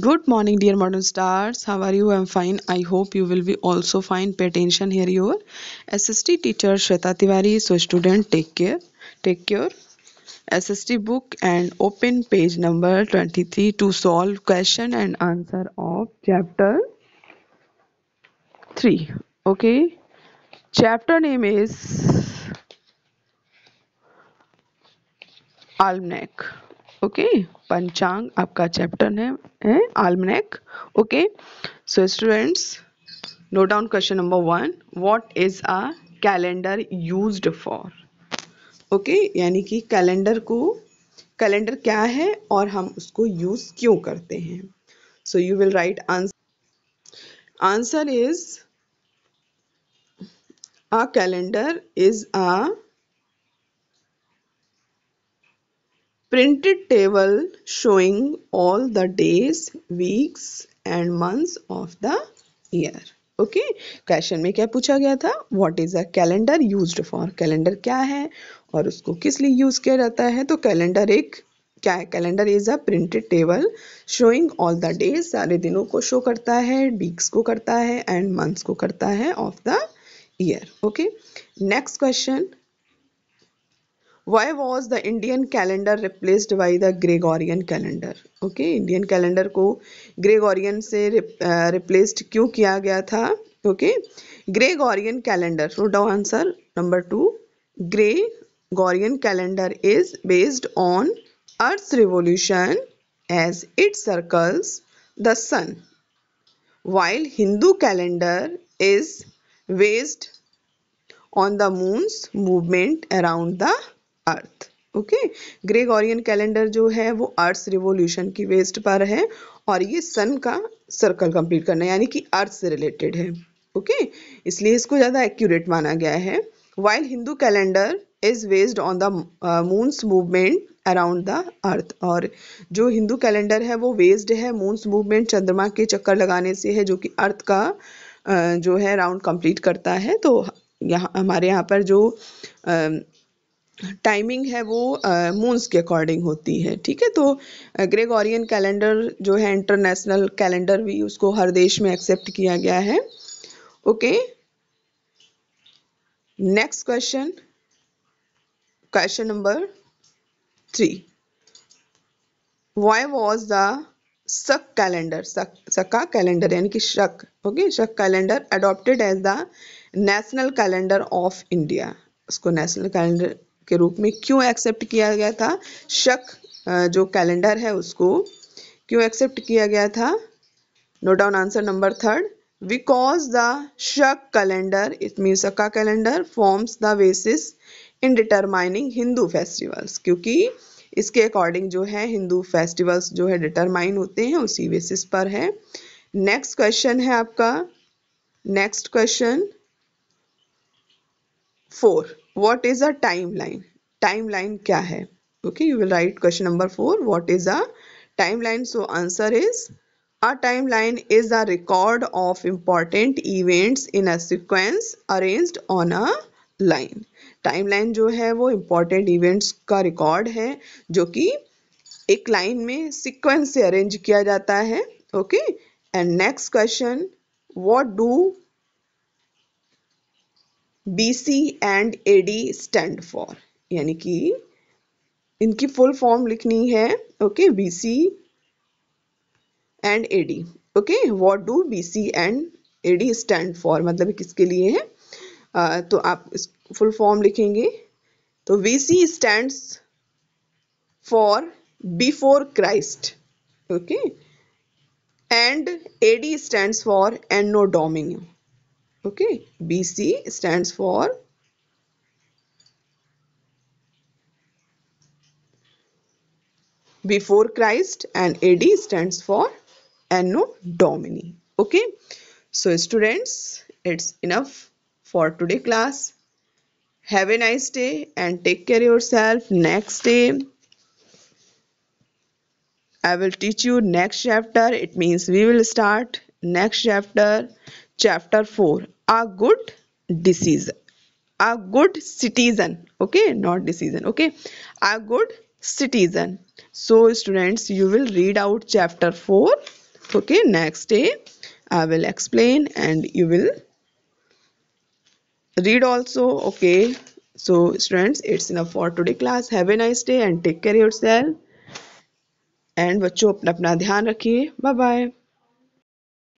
good morning dear modern stars how are you i'm fine i hope you will be also fine pay attention here your sst teacher shweta tiwari so student take care take care. sst book and open page number 23 to solve question and answer of chapter 3 okay chapter name is almanac okay पंचांग आपका chapter है, है almanac okay so students note down question number one what is a calendar used for okay यानी कि calendar को calendar क्या है और हम उसको यूज क्यों करते हैं so you will write answer answer is a calendar is a printed table showing all the days weeks and months of the year okay okay? Question में क्या पूछा गया था what is a calendar used for calendar क्या है और उसको किस लिए यूज किया जाता है तो कैलेंडर एक क्या है calendar is a printed table showing all the days सारे दिनों को शो करता है वीक्स को करता है एंड मंथ्स को करता है of the year okay next question why was the indian calendar replaced by the gregorian calendar okay indian calendar को gregorian से replaced क्यों किया गया था okay gregorian calendar so the answer number 2 gregorian calendar is based on earth's revolution as it circles the sun while hindu calendar is based on the moon's movement around the earth okay Gregorian calendar जो है वो earth revolution की waste पर है और ये सन का circle complete करना यानी कि अर्थ से रिलेटेड है ओके okay? इसलिए इसको ज़्यादा एक्यूरेट माना गया है while Hindu calendar is based on the moon's movement around the earth और जो हिंदू कैलेंडर है वो बेस्ड है मून्स मूवमेंट चंद्रमा के चक्कर लगाने से है जो कि अर्थ का uh, जो है राउंड कंप्लीट करता है तो यहाँ हमारे यहाँ पर जो uh, टाइमिंग है वो मून्स के अकॉर्डिंग होती है ठीक है तो ग्रेगोरियन कैलेंडर जो है इंटरनेशनल कैलेंडर भी उसको हर देश में एक्सेप्ट किया गया है okay next question question number three why was the Saka calendar Saka calendar यानी कि Saka okay Saka calendar adopted as the national calendar of India उसको नेशनल कैलेंडर के रूप में क्यों एक्सेप्ट किया गया था शक जो कैलेंडर है उसको क्यों एक्सेप्ट किया गया था note down answer number third because the Saka calendar it mean shaka calendar forms the basis in determining Hindu festivals क्योंकि इसके अकॉर्डिंग जो है हिंदू फेस्टिवल्स जो है डिटरमाइन होते हैं उसी बेसिस पर है नेक्स्ट क्वेश्चन है आपका next question four what is a timeline timeline क्या है okay you will write question number four what is a timeline so answer is a timeline is a record of important events in a sequence arranged on a line timeline जो है वो important events का record है जो कि एक line में sequence से अरेंज किया जाता है okay and next question what do B C and A D stand for यानी कि इनकी फुल फॉर्म लिखनी है okay B C and A D okay what do B C and A D stand for मतलब किसके लिए है uh, तो आप फुल फॉर्म लिखेंगे तो B C stand for before Christ okay and A D stand for anno domini okay BC stands for before Christ and AD stands for Anno Domini okay so students it's enough for today class have a nice day and take care yourself next day I will teach you next chapter it means we will start next chapter chapter 4 a good decision, a good citizen okay not decision okay a good citizen so students you will read out chapter 4 okay next day i will explain and you will read also okay so students it's enough for today class have a nice day and take care yourself And बच्चों अपना अपना ध्यान रखिए Bye bye.